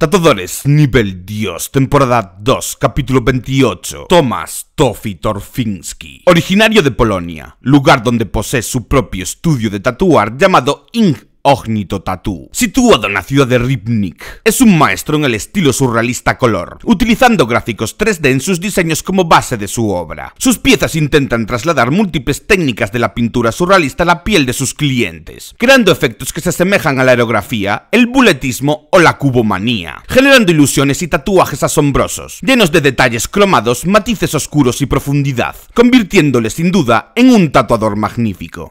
Tatuadores Nivel Dios, temporada 2, capítulo 28. Tomas Tofi Torfinski Originario de Polonia, lugar donde posee su propio estudio de tatuar llamado Ink Ognito Tattoo, situado en la ciudad de Ripnik. Es un maestro en el estilo surrealista color, utilizando gráficos 3D en sus diseños como base de su obra. Sus piezas intentan trasladar múltiples técnicas de la pintura surrealista a la piel de sus clientes, creando efectos que se asemejan a la aerografía, el buletismo o la cubomanía, generando ilusiones y tatuajes asombrosos, llenos de detalles cromados, matices oscuros y profundidad, convirtiéndole sin duda en un tatuador magnífico.